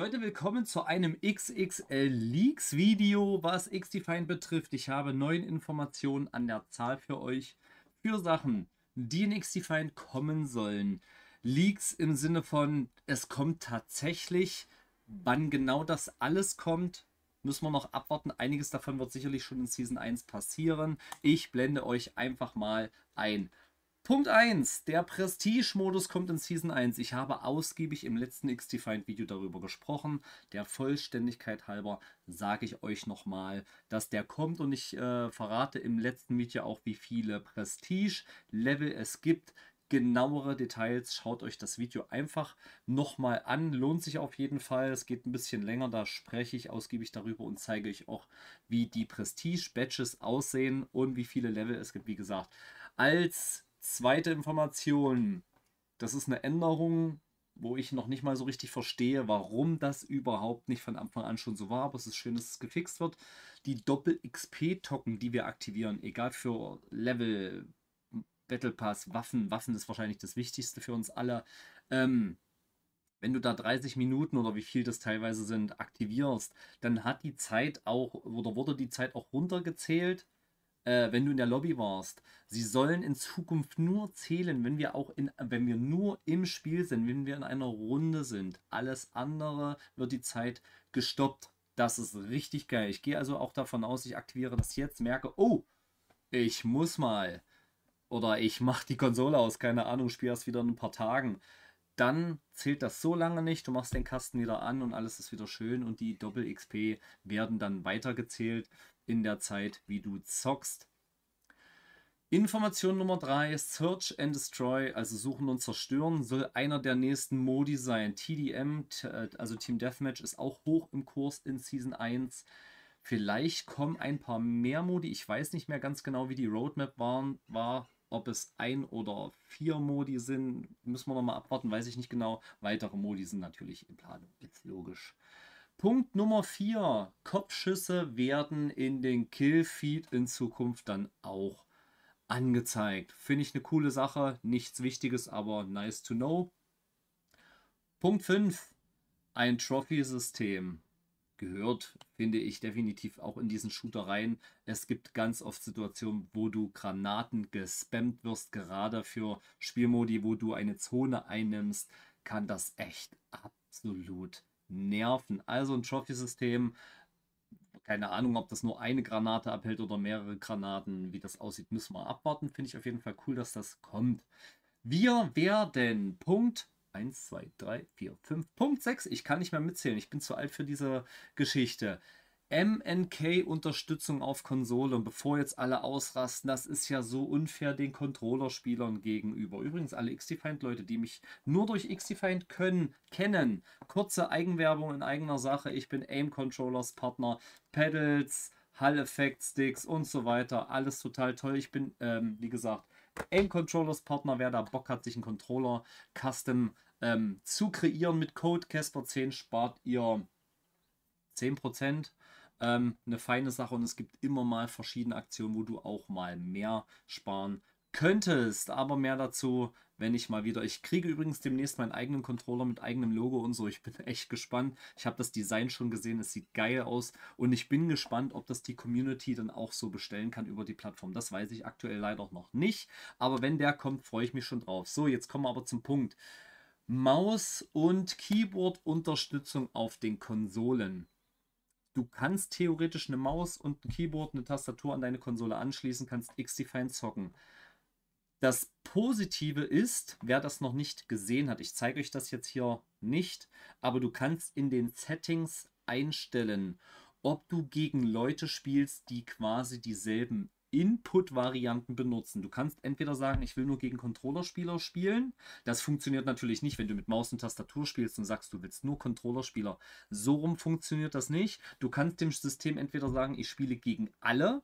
Leute, willkommen zu einem XXL Leaks Video, was XDefine betrifft. Ich habe neun Informationen an der Zahl für euch für Sachen, die in XDefine kommen sollen. Leaks im Sinne von, es kommt tatsächlich, wann genau das alles kommt, müssen wir noch abwarten. Einiges davon wird sicherlich schon in Season 1 passieren. Ich blende euch einfach mal ein. Punkt 1. Der Prestige-Modus kommt in Season 1. Ich habe ausgiebig im letzten X-Defined-Video darüber gesprochen. Der Vollständigkeit halber sage ich euch nochmal, dass der kommt und ich äh, verrate im letzten Video auch, wie viele Prestige-Level es gibt. Genauere Details schaut euch das Video einfach nochmal an. Lohnt sich auf jeden Fall. Es geht ein bisschen länger. Da spreche ich ausgiebig darüber und zeige euch auch, wie die prestige batches aussehen und wie viele Level es gibt. Wie gesagt, als zweite Information, das ist eine Änderung, wo ich noch nicht mal so richtig verstehe, warum das überhaupt nicht von Anfang an schon so war, aber es ist schön, dass es gefixt wird. Die Doppel-XP-Token, die wir aktivieren, egal für Level, Battle Pass, Waffen, Waffen ist wahrscheinlich das Wichtigste für uns alle. Ähm, wenn du da 30 Minuten oder wie viel das teilweise sind, aktivierst, dann hat die Zeit auch, oder wurde die Zeit auch runtergezählt äh, wenn du in der Lobby warst. Sie sollen in Zukunft nur zählen, wenn wir auch in, wenn wir nur im Spiel sind, wenn wir in einer Runde sind. Alles andere wird die Zeit gestoppt. Das ist richtig geil. Ich gehe also auch davon aus, ich aktiviere das jetzt, merke, oh, ich muss mal. Oder ich mache die Konsole aus, keine Ahnung, spiele erst wieder in ein paar Tagen dann zählt das so lange nicht. Du machst den Kasten wieder an und alles ist wieder schön und die Doppel-XP werden dann weitergezählt in der Zeit, wie du zockst. Information Nummer 3, Search and Destroy, also Suchen und Zerstören, soll einer der nächsten Modi sein. TDM, äh, also Team Deathmatch, ist auch hoch im Kurs in Season 1. Vielleicht kommen ein paar mehr Modi. Ich weiß nicht mehr ganz genau, wie die Roadmap waren, war. Ob es ein oder vier Modi sind, müssen wir nochmal abwarten, weiß ich nicht genau. Weitere Modi sind natürlich in Planung, ist logisch. Punkt Nummer 4. Kopfschüsse werden in den Killfeed in Zukunft dann auch angezeigt. Finde ich eine coole Sache. Nichts Wichtiges, aber nice to know. Punkt 5. Ein Trophy-System gehört, finde ich definitiv auch in diesen Shootereien. Es gibt ganz oft Situationen, wo du Granaten gespammt wirst, gerade für Spielmodi, wo du eine Zone einnimmst, kann das echt absolut nerven. Also ein Trophy-System, keine Ahnung, ob das nur eine Granate abhält oder mehrere Granaten. Wie das aussieht, müssen wir abwarten. Finde ich auf jeden Fall cool, dass das kommt. Wir werden Punkt 1, 2, 3, 4, 5, Punkt 6. Ich kann nicht mehr mitzählen. Ich bin zu alt für diese Geschichte. MNK-Unterstützung auf Konsole. Und bevor jetzt alle ausrasten, das ist ja so unfair den Controller-Spielern gegenüber. Übrigens, alle XDefiant-Leute, die mich nur durch XDefiant können, kennen. Kurze Eigenwerbung in eigener Sache. Ich bin Aim-Controllers-Partner. Pedals, Hall-Effekt-Sticks und so weiter. Alles total toll. Ich bin, ähm, wie gesagt, Aim-Controllers-Partner. Wer da Bock hat, sich einen Controller custom ähm, zu kreieren mit Code Casper10 spart ihr 10% ähm, eine feine Sache und es gibt immer mal verschiedene Aktionen, wo du auch mal mehr sparen könntest. Aber mehr dazu, wenn ich mal wieder. Ich kriege übrigens demnächst meinen eigenen Controller mit eigenem Logo und so. Ich bin echt gespannt. Ich habe das Design schon gesehen. Es sieht geil aus. Und ich bin gespannt, ob das die Community dann auch so bestellen kann über die Plattform. Das weiß ich aktuell leider noch nicht. Aber wenn der kommt, freue ich mich schon drauf. So, jetzt kommen wir aber zum Punkt. Maus- und Keyboard-Unterstützung auf den Konsolen du kannst theoretisch eine Maus und ein Keyboard, eine Tastatur an deine Konsole anschließen, kannst XDefiant zocken. Das Positive ist, wer das noch nicht gesehen hat, ich zeige euch das jetzt hier nicht, aber du kannst in den Settings einstellen, ob du gegen Leute spielst, die quasi dieselben Input-Varianten benutzen. Du kannst entweder sagen, ich will nur gegen Controllerspieler spielen. Das funktioniert natürlich nicht, wenn du mit Maus und Tastatur spielst und sagst, du willst nur Controllerspieler. So rum funktioniert das nicht. Du kannst dem System entweder sagen, ich spiele gegen alle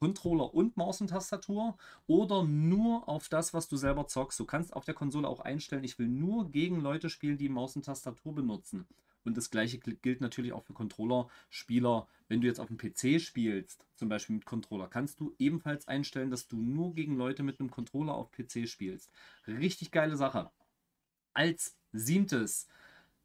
Controller und Maus und Tastatur oder nur auf das, was du selber zockst. Du kannst auf der Konsole auch einstellen, ich will nur gegen Leute spielen, die Maus und Tastatur benutzen. Und das gleiche gilt natürlich auch für Controller-Spieler. Wenn du jetzt auf dem PC spielst, zum Beispiel mit Controller, kannst du ebenfalls einstellen, dass du nur gegen Leute mit einem Controller auf PC spielst. Richtig geile Sache. Als siebtes,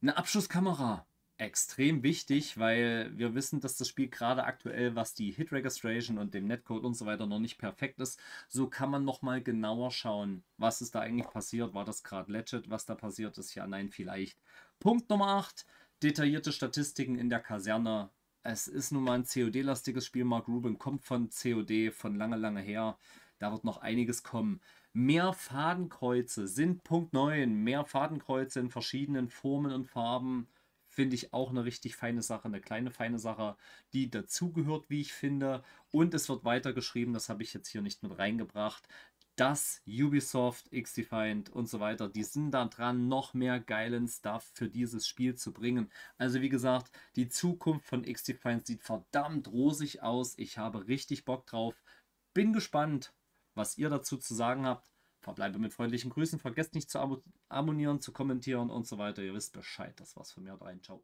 eine Abschusskamera. Extrem wichtig, weil wir wissen, dass das Spiel gerade aktuell, was die Hit Registration und dem Netcode und so weiter noch nicht perfekt ist. So kann man nochmal genauer schauen, was ist da eigentlich passiert. War das gerade legit, was da passiert ist? Ja, nein, vielleicht. Punkt Nummer 8 detaillierte Statistiken in der Kaserne. Es ist nun mal ein COD-lastiges Spiel. Mark Rubin kommt von COD von lange, lange her. Da wird noch einiges kommen. Mehr Fadenkreuze sind Punkt 9. Mehr Fadenkreuze in verschiedenen Formen und Farben finde ich auch eine richtig feine Sache, eine kleine feine Sache, die dazugehört, wie ich finde. Und es wird weitergeschrieben, das habe ich jetzt hier nicht mit reingebracht, das, Ubisoft, X-Defiant und so weiter, die sind da dran, noch mehr geilen Stuff für dieses Spiel zu bringen. Also wie gesagt, die Zukunft von X-Defiant sieht verdammt rosig aus. Ich habe richtig Bock drauf. Bin gespannt, was ihr dazu zu sagen habt. Verbleibe mit freundlichen Grüßen. Vergesst nicht zu abonnieren, zu kommentieren und so weiter. Ihr wisst Bescheid. Das war's von mir. Rein. Ciao.